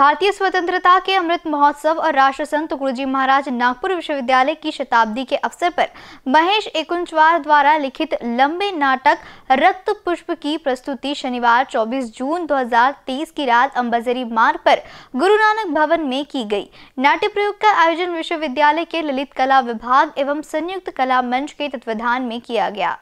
भारतीय स्वतंत्रता के अमृत महोत्सव और राष्ट्र संत गुरुजी महाराज नागपुर विश्वविद्यालय की शताब्दी के अवसर पर महेश एकुंचवार द्वारा लिखित लंबे नाटक रक्त पुष्प की प्रस्तुति शनिवार 24 जून 2023 की रात अम्बाजरी मार्ग पर गुरु नानक भवन में की गई नाट्य प्रयोग का आयोजन विश्वविद्यालय के ललित कला विभाग एवं संयुक्त कला मंच के तत्वाधान में किया गया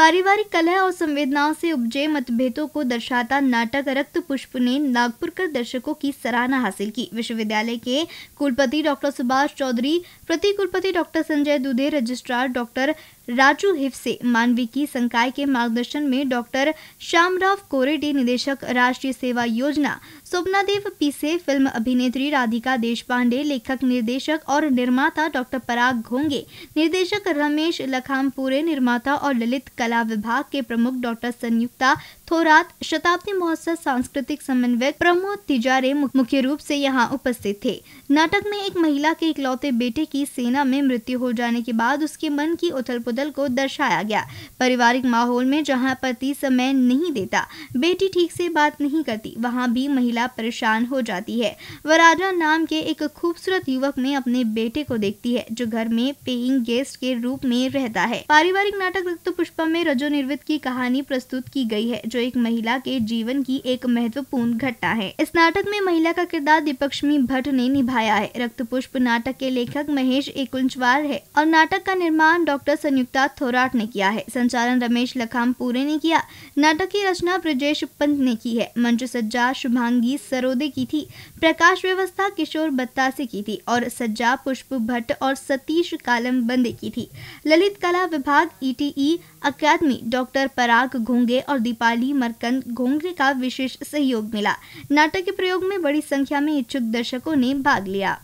पारिवारिक कलह और संवेदनाओं से उपजे मतभेदों को दर्शाता नाटक रक्त पुष्प ने नागपुर कर दर्शकों की सराहना हासिल की विश्वविद्यालय के कुलपति डॉक्टर सुभाष चौधरी प्रति कुलपति डॉक्टर संजय दुधे रजिस्ट्रार डॉक्टर राजू हिफसे मानविकी संकाय के मार्गदर्शन में डॉक्टर श्यामराव कोरेटी निदेशक राष्ट्रीय सेवा योजना स्वप्नादेव पीसे फिल्म अभिनेत्री राधिका देश पांडे लेखक निर्देशक और निर्माता डॉक्टर पराग घोंगे निर्देशक रमेश लखामपुरे निर्माता और ललित कला विभाग के प्रमुख डॉक्टर संयुक्ता थोरात शताब्दी महोत्सव सांस्कृतिक समन्वयक प्रमोद तिजारे मुख्य रूप से यहाँ उपस्थित थे नाटक में एक महिला के इकलौते बेटे की सेना में मृत्यु हो जाने के बाद उसके मन की उथल पुथल बादल को दर्शाया गया पारिवारिक माहौल में जहां पति समय नहीं देता बेटी ठीक से बात नहीं करती वहां भी महिला परेशान हो जाती है वराजा नाम के एक खूबसूरत युवक में अपने बेटे को देखती है जो घर में पेइंग गेस्ट के रूप में रहता है पारिवारिक नाटक रक्त पुष्पा में रजो निर्वित की कहानी प्रस्तुत की गई है जो एक महिला के जीवन की एक महत्वपूर्ण घटना है इस नाटक में महिला का किरदार दीपक्ष्मी भट्ट ने निभाया है रक्त पुष्प नाटक के लेखक महेश एकुंचवार है और नाटक का निर्माण डॉक्टर संयुक्त गुप्ता थोराट ने किया है संचालन रमेश लखामपुरे ने किया नाटक की रचना ब्रजेश पंत ने की है मंच सज्जा शुभांगी सरोदे की थी प्रकाश व्यवस्था किशोर बत्तासे की थी और सज्जा पुष्प भट्ट और सतीश कालम बंदे की थी ललित कला विभाग ईटीई e e, अकादमी डॉक्टर पराग घोंगे और दीपाली मरकंद घोंगे का विशेष सहयोग मिला नाटक के प्रयोग में बड़ी संख्या में इच्छुक दर्शकों ने भाग लिया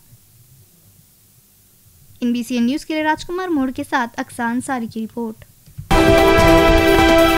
इन न्यूज़ के लिए राजकुमार मोड़ के साथ अक्सान सारी की रिपोर्ट